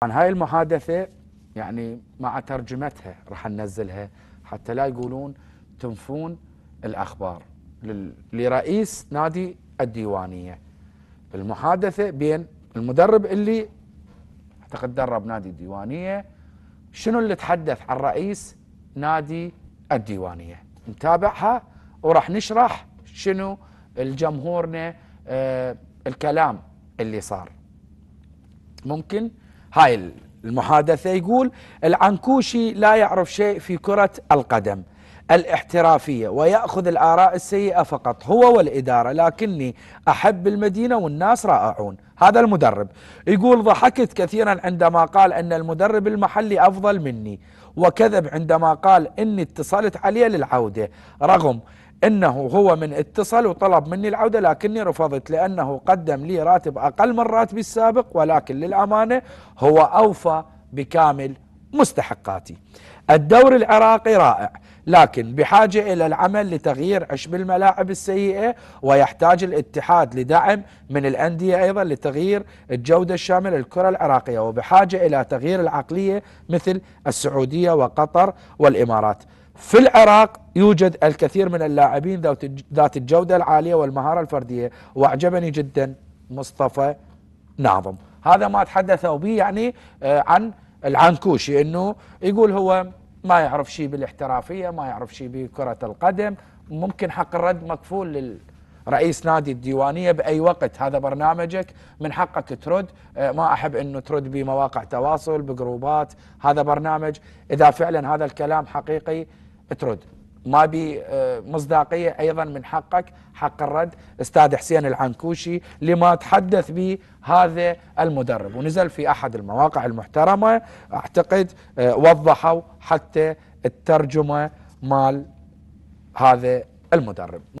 طبعا هاي المحادثة يعني مع ترجمتها راح ننزلها حتى لا يقولون تنفون الأخبار لرئيس نادي الديوانية المحادثة بين المدرب اللي اعتقد درب نادي الديوانية شنو اللي تحدث عن رئيس نادي الديوانية نتابعها وراح نشرح شنو الجمهورنا آه الكلام اللي صار ممكن هاي المحادثة يقول العنكوشي لا يعرف شيء في كرة القدم الاحترافية ويأخذ الآراء السيئة فقط هو والإدارة لكني أحب المدينة والناس رائعون هذا المدرب يقول ضحكت كثيرا عندما قال أن المدرب المحلي أفضل مني وكذب عندما قال إني اتصلت عليه للعودة رغم انه هو من اتصل وطلب مني العوده لكني رفضت لانه قدم لي راتب اقل من راتبي السابق ولكن للامانه هو اوفى بكامل مستحقاتي. الدور العراقي رائع لكن بحاجه الى العمل لتغيير عشب الملاعب السيئه ويحتاج الاتحاد لدعم من الانديه ايضا لتغيير الجوده الشامله للكره العراقيه وبحاجه الى تغيير العقليه مثل السعوديه وقطر والامارات. في العراق يوجد الكثير من اللاعبين ذات الجودة العالية والمهارة الفردية وأعجبني جدا مصطفى ناظم هذا ما تحدثوا به يعني آه، عن العنكوشي أنه يقول هو ما يعرف شيء بالاحترافية ما يعرف شيء بكرة القدم ممكن حق الرد مكفول لل رئيس نادي الديوانيه باي وقت هذا برنامجك من حقك ترد آه، ما احب انه ترد بمواقع تواصل بجروبات هذا برنامج اذا فعلا هذا الكلام حقيقي ترد ما بي آه، مصداقية أيضا من حقك حق الرد استاذ حسين العنكوشي لما تحدث به هذا المدرب ونزل في أحد المواقع المحترمة أعتقد آه، وضحوا حتى الترجمة مال هذا المدرب